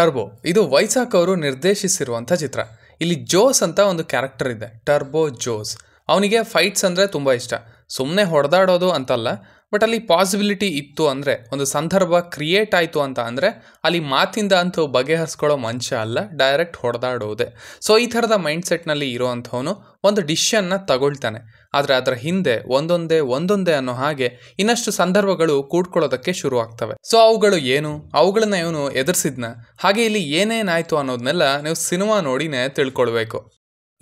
turbo ಇದು ವೈಸಾಕ್ ಅವರು ನಿರ್ದೇಶಿಸಿರುವಂಥ ಚಿತ್ರ ಇಲ್ಲಿ ಜೋಸ್ ಅಂತ ಒಂದು ಕ್ಯಾರೆಕ್ಟರ್ ಇದೆ ಟರ್ಬೋ ಜೋಸ್ ಅವನಿಗೆ ಫೈಟ್ಸ್ ಅಂದ್ರೆ ತುಂಬ ಇಷ್ಟ ಸುಮ್ಮನೆ ಹೊಡೆದಾಡೋದು ಅಂತಲ್ಲ ಬಟ್ ಅಲ್ಲಿ ಪಾಸಿಬಿಲಿಟಿ ಇತ್ತು ಅಂದರೆ ಒಂದು ಸಂದರ್ಭ ಕ್ರಿಯೇಟ್ ಆಯಿತು ಅಂತ ಅಂದರೆ ಅಲ್ಲಿ ಮಾತಿಂದ ಅಂತೂ ಬಗೆಹರಿಸ್ಕೊಳ್ಳೋ ಮಂಚ ಅಲ್ಲ ಡೈರೆಕ್ಟ್ ಹೊಡೆದಾಡೋದೆ ಸೊ ಈ ಥರದ ಮೈಂಡ್ಸೆಟ್ನಲ್ಲಿ ಇರೋವಂಥವನು ಒಂದು ಡಿಶನ್ನ ತಗೊಳ್ತಾನೆ ಆದರೆ ಅದರ ಹಿಂದೆ ಒಂದೊಂದೇ ಒಂದೊಂದೇ ಅನ್ನೋ ಹಾಗೆ ಇನ್ನಷ್ಟು ಸಂದರ್ಭಗಳು ಕೂಡ್ಕೊಳ್ಳೋದಕ್ಕೆ ಶುರು ಆಗ್ತವೆ ಸೊ ಅವುಗಳು ಏನು ಅವುಗಳನ್ನ ಇವನು ಎದುರಿಸಿದ್ನ ಹಾಗೆ ಇಲ್ಲಿ ಏನೇನಾಯಿತು ಅನ್ನೋದನ್ನೆಲ್ಲ ನೀವು ಸಿನಿಮಾ ನೋಡಿನೇ ತಿಳ್ಕೊಳ್ಬೇಕು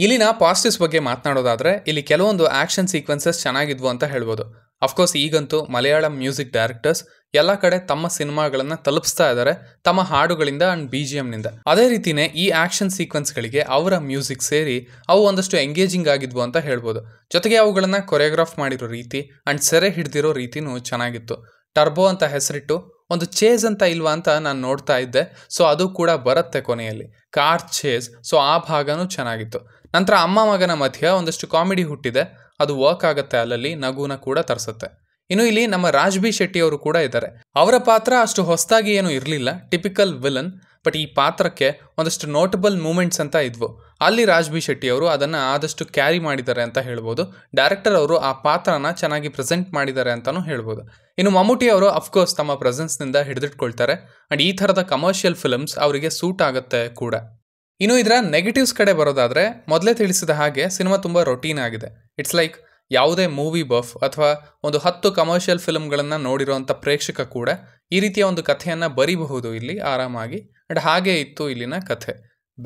ಇಲ್ಲಿನ ಪಾಸಿಟಿವ್ಸ್ ಬಗ್ಗೆ ಮಾತನಾಡೋದಾದರೆ ಇಲ್ಲಿ ಕೆಲವೊಂದು ಆ್ಯಕ್ಷನ್ ಸೀಕ್ವೆನ್ಸಸ್ ಚೆನ್ನಾಗಿದ್ವು ಅಂತ ಹೇಳ್ಬೋದು ಅಫ್ಕೋರ್ಸ್ ಈಗಂತೂ ಮಲಯಾಳಂ ಮ್ಯೂಸಿಕ್ ಡೈರೆಕ್ಟರ್ಸ್ ಎಲ್ಲ ಕಡೆ ತಮ್ಮ ಸಿನಿಮಾಗಳನ್ನು ತಲುಪಿಸ್ತಾ ಇದ್ದಾರೆ ತಮ್ಮ ಹಾಡುಗಳಿಂದ ಆ್ಯಂಡ್ ಬಿ ಜಿ ಎಮ್ನಿಂದ ಅದೇ ರೀತಿಯೇ ಈ ಆ್ಯಕ್ಷನ್ ಸೀಕ್ವೆನ್ಸ್ಗಳಿಗೆ ಅವರ ಮ್ಯೂಸಿಕ್ ಸೇರಿ ಅವು ಒಂದಷ್ಟು ಎಂಗೇಜಿಂಗ್ ಆಗಿದ್ವು ಅಂತ ಹೇಳ್ಬೋದು ಜೊತೆಗೆ ಅವುಗಳನ್ನು ಕೊರಿಯೋಗ್ರಾಫ್ ಮಾಡಿರೋ ರೀತಿ ಆ್ಯಂಡ್ ಸೆರೆ ಹಿಡ್ದಿರೋ ರೀತಿನೂ ಚೆನ್ನಾಗಿತ್ತು ಟರ್ಬೋ ಅಂತ ಹೆಸರಿಟ್ಟು ಒಂದು ಚೇಸ್ ಅಂತ ಇಲ್ವಾ ಅಂತ ನಾನು ನೋಡ್ತಾ ಇದ್ದೆ ಸೊ ಅದು ಕೂಡ ಬರುತ್ತೆ ಕೊನೆಯಲ್ಲಿ ಕಾರ್ ಚೇಸ್ ಸೊ ಆ ಭಾಗನೂ ಚೆನ್ನಾಗಿತ್ತು ನಂತರ ಅಮ್ಮ ಮಗನ ಮಧ್ಯ ಒಂದಷ್ಟು ಕಾಮಿಡಿ ಹುಟ್ಟಿದೆ ಅದು ವರ್ಕ್ ಆಗುತ್ತೆ ಅಲ್ಲಲ್ಲಿ ನಗುನ ಕೂಡ ತರಿಸುತ್ತೆ ಇನ್ನು ಇಲ್ಲಿ ನಮ್ಮ ರಾಜ್ ಬಿ ಶೆಟ್ಟಿ ಅವರು ಕೂಡ ಇದ್ದಾರೆ ಅವರ ಪಾತ್ರ ಅಷ್ಟು ಹೊಸದಾಗಿ ಏನು ಇರಲಿಲ್ಲ ಟಿಪಿಕಲ್ ವಿಲನ್ ಬಟ್ ಈ ಪಾತ್ರಕ್ಕೆ ಒಂದಷ್ಟು ನೋಟಬಲ್ ಮೂಮೆಂಟ್ಸ್ ಅಂತ ಇದ್ವು ಅಲ್ಲಿ ರಾಜ್ ಬಿ ಶೆಟ್ಟಿ ಅವರು ಅದನ್ನು ಆದಷ್ಟು ಕ್ಯಾರಿ ಮಾಡಿದ್ದಾರೆ ಅಂತ ಹೇಳ್ಬೋದು ಡೈರೆಕ್ಟರ್ ಅವರು ಆ ಪಾತ್ರನ ಚೆನ್ನಾಗಿ ಪ್ರೆಸೆಂಟ್ ಮಾಡಿದ್ದಾರೆ ಅಂತಲೂ ಹೇಳ್ಬೋದು ಇನ್ನು ಮಮ್ಮೂಟಿ ಅವರು ಅಫ್ಕೋರ್ಸ್ ತಮ್ಮ ಪ್ರೆಸೆನ್ಸ್ನಿಂದ ಹಿಡಿದಿಟ್ಕೊಳ್ತಾರೆ ಆ್ಯಂಡ್ ಈ ಥರದ ಕಮರ್ಷಿಯಲ್ ಫಿಲ್ಮ್ಸ್ ಅವರಿಗೆ ಸೂಟ್ ಆಗುತ್ತೆ ಕೂಡ ಇನ್ನು ಇದರ ನೆಗೆಟಿವ್ಸ್ ಕಡೆ ಬರೋದಾದರೆ ಮೊದಲೇ ತಿಳಿಸಿದ ಹಾಗೆ ಸಿನಿಮಾ ತುಂಬ ರೊಟೀನ್ ಆಗಿದೆ ಇಟ್ಸ್ ಲೈಕ್ ಯಾವುದೇ ಮೂವಿ ಬಫ್ ಅಥವಾ ಒಂದು ಹತ್ತು ಕಮರ್ಷಿಯಲ್ ಫಿಲ್ಮ್ಗಳನ್ನು ನೋಡಿರುವಂಥ ಪ್ರೇಕ್ಷಕ ಕೂಡ ಈ ರೀತಿಯ ಒಂದು ಕಥೆಯನ್ನು ಬರೀಬಹುದು ಇಲ್ಲಿ ಆರಾಮಾಗಿ ಅಂಡ್ ಹಾಗೆ ಇತ್ತು ಇಲ್ಲಿನ ಕಥೆ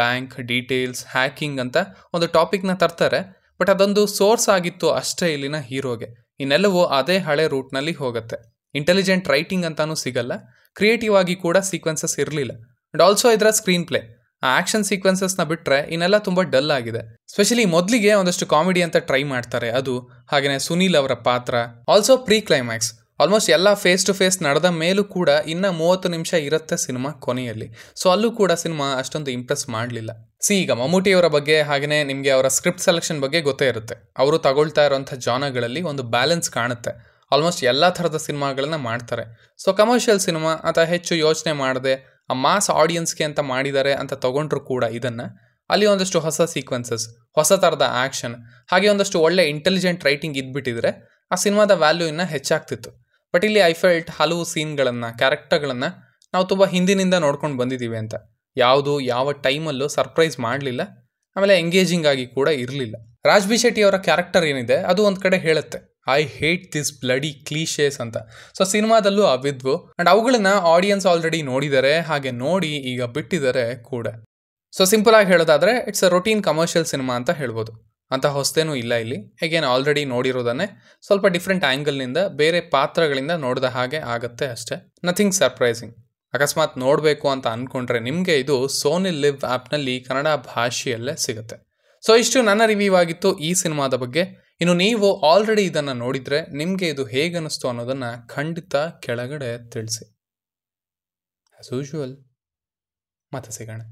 ಬ್ಯಾಂಕ್ ಡೀಟೇಲ್ಸ್ ಹ್ಯಾಕಿಂಗ್ ಅಂತ ಒಂದು ಟಾಪಿಕ್ನ ತರ್ತಾರೆ ಬಟ್ ಅದೊಂದು ಸೋರ್ಸ್ ಆಗಿತ್ತು ಅಷ್ಟೇ ಇಲ್ಲಿನ ಹೀರೋಗೆ ಇನ್ನೆಲ್ಲವೂ ಅದೇ ಹಳೆ ರೂಟ್ನಲ್ಲಿ ಹೋಗುತ್ತೆ ಇಂಟೆಲಿಜೆಂಟ್ ರೈಟಿಂಗ್ ಅಂತಾನೂ ಸಿಗಲ್ಲ ಕ್ರಿಯೇಟಿವ್ ಆಗಿ ಕೂಡ ಸೀಕ್ವೆನ್ಸಸ್ ಇರಲಿಲ್ಲ ಅಂಡ್ ಆಲ್ಸೋ ಇದರ ಸ್ಕ್ರೀನ್ ಪ್ಲೇ ಆ ಆಕ್ಷನ್ ಸೀಕ್ವೆನ್ಸಸ್ನ ಬಿಟ್ಟರೆ ಇನ್ನೆಲ್ಲ ತುಂಬ ಡಲ್ ಆಗಿದೆ ಸ್ಪೆಷಲಿ ಮೊದಲಿಗೆ ಒಂದಷ್ಟು ಕಾಮಿಡಿ ಅಂತ ಟ್ರೈ ಮಾಡ್ತಾರೆ ಅದು ಹಾಗೆಯೇ ಸುನೀಲ್ ಅವರ ಪಾತ್ರ ಆಲ್ಸೋ ಪ್ರೀ ಕ್ಲೈಮ್ಯಾಕ್ಸ್ ಆಲ್ಮೋಸ್ಟ್ ಎಲ್ಲ ಫೇಸ್ ಟು ಫೇಸ್ ನಡೆದ ಮೇಲೂ ಕೂಡ ಇನ್ನೂ ಮೂವತ್ತು ನಿಮಿಷ ಇರುತ್ತೆ ಸಿನಿಮಾ ಕೊನೆಯಲ್ಲಿ ಸೊ ಅಲ್ಲೂ ಕೂಡ ಸಿನಿಮಾ ಅಷ್ಟೊಂದು ಇಂಪ್ರೆಸ್ ಮಾಡಲಿಲ್ಲ ಸಿ ಈಗ ಮಮ್ಮೂಟಿಯವರ ಬಗ್ಗೆ ಹಾಗೆಯೇ ನಿಮಗೆ ಅವರ ಸ್ಕ್ರಿಪ್ಟ್ ಸೆಲೆಕ್ಷನ್ ಬಗ್ಗೆ ಗೊತ್ತೇ ಇರುತ್ತೆ ಅವರು ತಗೊಳ್ತಾ ಇರುವಂಥ ಜಾನಗಳಲ್ಲಿ ಒಂದು ಬ್ಯಾಲೆನ್ಸ್ ಕಾಣುತ್ತೆ ಆಲ್ಮೋಸ್ಟ್ ಎಲ್ಲ ಥರದ ಸಿನಿಮಾಗಳನ್ನ ಮಾಡ್ತಾರೆ ಸೊ ಕಮರ್ಷಿಯಲ್ ಸಿನಿಮಾ ಅಥವಾ ಹೆಚ್ಚು ಯೋಚನೆ ಮಾಡದೆ ಆ ಮಾಸ್ ಆಡಿಯನ್ಸ್ಗೆ ಅಂತ ಮಾಡಿದ್ದಾರೆ ಅಂತ ತಗೊಂಡ್ರು ಕೂಡ ಇದನ್ನು ಅಲ್ಲಿ ಒಂದಷ್ಟು ಹೊಸ ಸೀಕ್ವೆನ್ಸಸ್ ಹೊಸ ಥರದ ಆ್ಯಕ್ಷನ್ ಹಾಗೆ ಒಂದಷ್ಟು ಒಳ್ಳೆ ಇಂಟೆಲಿಜೆಂಟ್ ರೈಟಿಂಗ್ ಇದ್ಬಿಟ್ಟಿದ್ರೆ ಆ ಸಿನಿಮಾದ ವ್ಯಾಲ್ಯೂ ಇನ್ನೂ ಹೆಚ್ಚಾಗ್ತಿತ್ತು ಬಟ್ ಇಲ್ಲಿ ಐ ಫೆಲ್ಟ್ ಹಲವು ಸೀನ್ಗಳನ್ನು ಕ್ಯಾರೆಕ್ಟರ್ಗಳನ್ನು ನಾವು ತುಂಬ ಹಿಂದಿನಿಂದ ನೋಡ್ಕೊಂಡು ಬಂದಿದ್ದೀವಿ ಅಂತ ಯಾವುದು ಯಾವ ಟೈಮಲ್ಲೂ ಸರ್ಪ್ರೈಸ್ ಮಾಡಲಿಲ್ಲ ಆಮೇಲೆ ಎಂಗೇಜಿಂಗ್ ಆಗಿ ಕೂಡ ಇರಲಿಲ್ಲ ರಾಜ್ಬಿ ಶೆಟ್ಟಿ ಅವರ ಕ್ಯಾರೆಕ್ಟರ್ ಏನಿದೆ ಅದು ಒಂದು ಕಡೆ ಹೇಳುತ್ತೆ I hate this bloody clichés ಅಂತ ಸೊ ಸಿನಿಮಾದಲ್ಲೂ ಅವಿದ್ವು ಅಂಡ್ ಅವುಗಳನ್ನ ಆಡಿಯನ್ಸ್ ಆಲ್ರೆಡಿ ನೋಡಿದರೆ ಹಾಗೆ ನೋಡಿ ಈಗ ಬಿಟ್ಟಿದ್ದಾರೆ ಕೂಡ ಸೊ ಸಿಂಪಲ್ ಆಗಿ ಹೇಳೋದಾದ್ರೆ it's a routine commercial cinema ಅಂತ ಹೇಳ್ಬೋದು ಅಂತ ಹೊಸದೇನೂ ಇಲ್ಲ ಇಲ್ಲಿ ಹೇಗೇನು ಆಲ್ರೆಡಿ ನೋಡಿರೋದನ್ನೇ ಸ್ವಲ್ಪ ಡಿಫ್ರೆಂಟ್ ಆ್ಯಂಗಲ್ನಿಂದ ಬೇರೆ ಪಾತ್ರಗಳಿಂದ ನೋಡಿದ ಹಾಗೆ ಆಗುತ್ತೆ ಅಷ್ಟೇ ನಥಿಂಗ್ ಸರ್ಪ್ರೈಸಿಂಗ್ ಅಕಸ್ಮಾತ್ ನೋಡಬೇಕು ಅಂತ ಅಂದ್ಕೊಂಡ್ರೆ ನಿಮಗೆ ಇದು ಸೋನಿ ಲಿವ್ ಆ್ಯಪ್ನಲ್ಲಿ ಕನ್ನಡ ಭಾಷೆಯಲ್ಲೇ ಸಿಗುತ್ತೆ ಸೊ ಇಷ್ಟು ನನ್ನ ರಿವ್ಯೂ ಆಗಿತ್ತು ಈ ಸಿನಿಮಾದ ಬಗ್ಗೆ ಇನ್ನು ನೀವು ಆಲ್ರೆಡಿ ಇದನ್ನು ನೋಡಿದರೆ ನಿಮಗೆ ಇದು ಅನ್ನಿಸ್ತು ಅನ್ನೋದನ್ನು ಖಂಡಿತ ಕೆಳಗಡೆ ತಿಳಿಸಿ ಆ್ಯಸ್ ಯೂಶುವಲ್ ಮತ್ತೆ ಸಿಗೋಣ